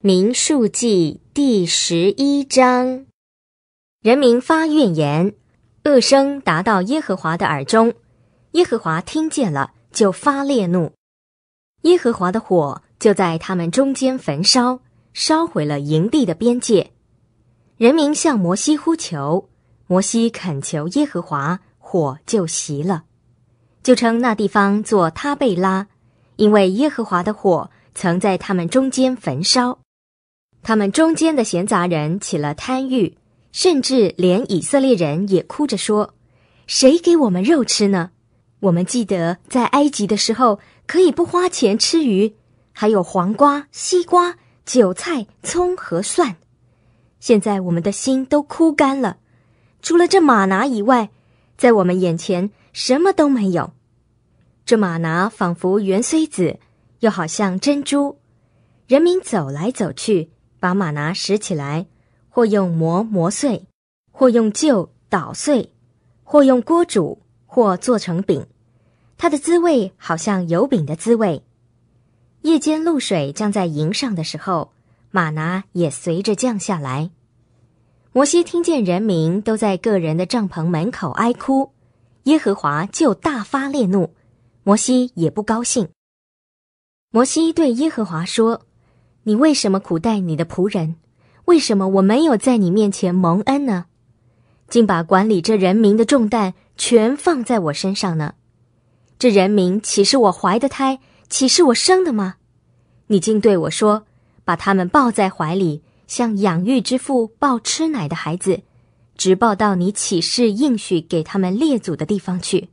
民数记第十一章，人民发怨言，恶声达到耶和华的耳中，耶和华听见了，就发烈怒，耶和华的火就在他们中间焚烧，烧毁了营地的边界。人民向摩西呼求，摩西恳求耶和华，火就熄了，就称那地方作他贝拉，因为耶和华的火曾在他们中间焚烧。他们中间的闲杂人起了贪欲，甚至连以色列人也哭着说：“谁给我们肉吃呢？我们记得在埃及的时候，可以不花钱吃鱼，还有黄瓜、西瓜、韭菜、葱和蒜。现在我们的心都枯干了，除了这马拿以外，在我们眼前什么都没有。这马拿仿佛圆锥子，又好像珍珠。人民走来走去。”把玛拿拾起来，或用磨磨碎，或用臼捣碎，或用锅煮，或做成饼。它的滋味好像油饼的滋味。夜间露水降在营上的时候，玛拿也随着降下来。摩西听见人民都在个人的帐篷门口哀哭，耶和华就大发烈怒，摩西也不高兴。摩西对耶和华说。你为什么苦待你的仆人？为什么我没有在你面前蒙恩呢？竟把管理这人民的重担全放在我身上呢？这人民岂是我怀的胎，岂是我生的吗？你竟对我说，把他们抱在怀里，像养育之父抱吃奶的孩子，直抱到你起誓应许给他们列祖的地方去。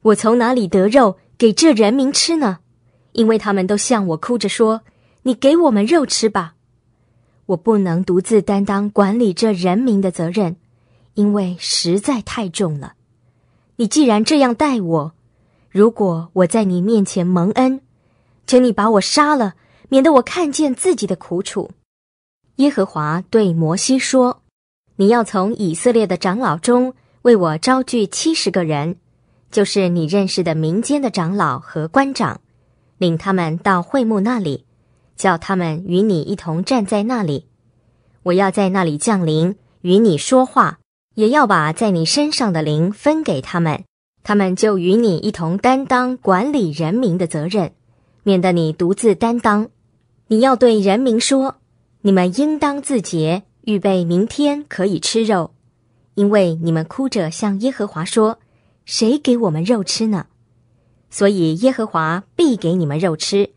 我从哪里得肉给这人民吃呢？因为他们都向我哭着说。你给我们肉吃吧，我不能独自担当管理这人民的责任，因为实在太重了。你既然这样待我，如果我在你面前蒙恩，请你把我杀了，免得我看见自己的苦楚。耶和华对摩西说：“你要从以色列的长老中为我招聚七十个人，就是你认识的民间的长老和官长，领他们到会幕那里。”叫他们与你一同站在那里，我要在那里降临，与你说话，也要把在你身上的灵分给他们，他们就与你一同担当管理人民的责任，免得你独自担当。你要对人民说：“你们应当自洁，预备明天可以吃肉，因为你们哭着向耶和华说：‘谁给我们肉吃呢？’所以耶和华必给你们肉吃。”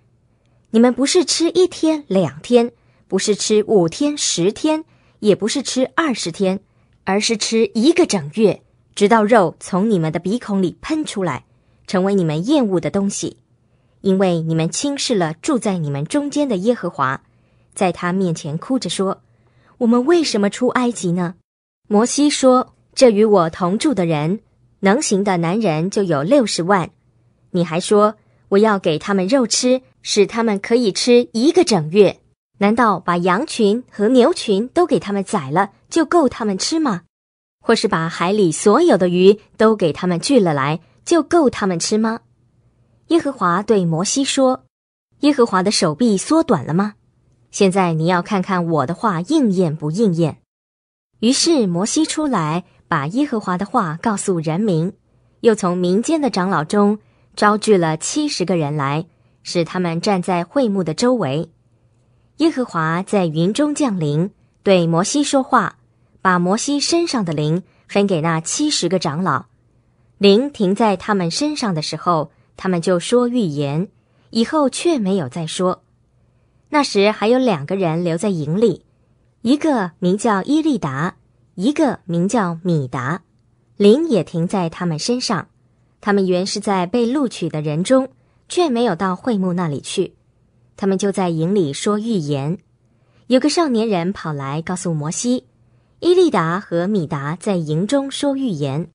你们不是吃一天两天，不是吃五天十天，也不是吃二十天，而是吃一个整月，直到肉从你们的鼻孔里喷出来，成为你们厌恶的东西，因为你们轻视了住在你们中间的耶和华，在他面前哭着说：“我们为什么出埃及呢？”摩西说：“这与我同住的人，能行的男人就有六十万，你还说我要给他们肉吃。”使他们可以吃一个整月？难道把羊群和牛群都给他们宰了就够他们吃吗？或是把海里所有的鱼都给他们聚了来就够他们吃吗？耶和华对摩西说：“耶和华的手臂缩短了吗？现在你要看看我的话应验不应验。”于是摩西出来，把耶和华的话告诉人民，又从民间的长老中招聚了七十个人来。使他们站在会幕的周围。耶和华在云中降临，对摩西说话，把摩西身上的灵分给那七十个长老。灵停在他们身上的时候，他们就说预言，以后却没有再说。那时还有两个人留在营里，一个名叫伊利达，一个名叫米达。灵也停在他们身上。他们原是在被录取的人中。却没有到会幕那里去，他们就在营里说预言。有个少年人跑来告诉摩西，伊利达和米达在营中说预言。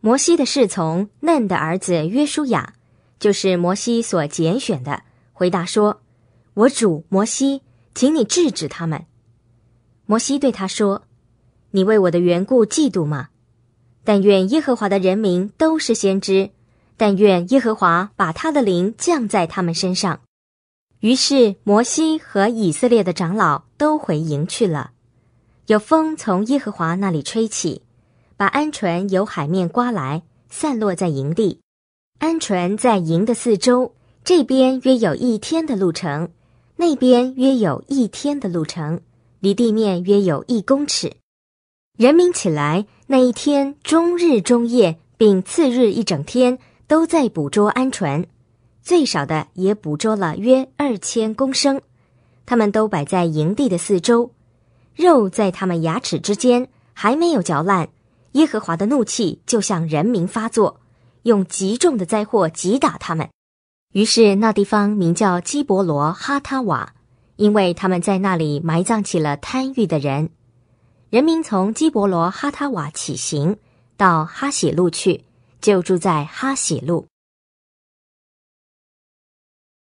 摩西的侍从嫩的儿子约书亚，就是摩西所拣选的，回答说：“我主摩西，请你制止他们。”摩西对他说：“你为我的缘故嫉妒吗？但愿耶和华的人民都是先知。”但愿耶和华把他的灵降在他们身上。于是摩西和以色列的长老都回营去了。有风从耶和华那里吹起，把鹌鹑由海面刮来，散落在营地。鹌鹑在营的四周，这边约有一天的路程，那边约有一天的路程，离地面约有一公尺。人民起来，那一天终日终夜，并次日一整天。都在捕捉鹌鹑，最少的也捕捉了约二千公升。它们都摆在营地的四周，肉在它们牙齿之间还没有嚼烂。耶和华的怒气就向人民发作，用极重的灾祸击打他们。于是那地方名叫基伯罗哈塔瓦，因为他们在那里埋葬起了贪欲的人。人民从基伯罗哈塔瓦起行，到哈喜路去。就住在哈喜路。